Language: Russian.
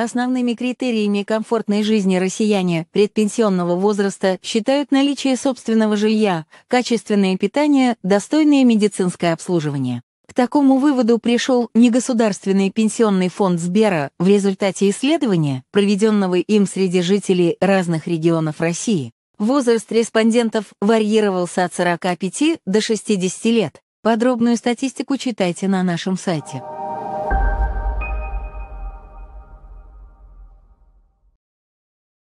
Основными критериями комфортной жизни россияне предпенсионного возраста считают наличие собственного жилья, качественное питание, достойное медицинское обслуживание. К такому выводу пришел негосударственный пенсионный фонд Сбера в результате исследования, проведенного им среди жителей разных регионов России. Возраст респондентов варьировался от 45 до 60 лет. Подробную статистику читайте на нашем сайте.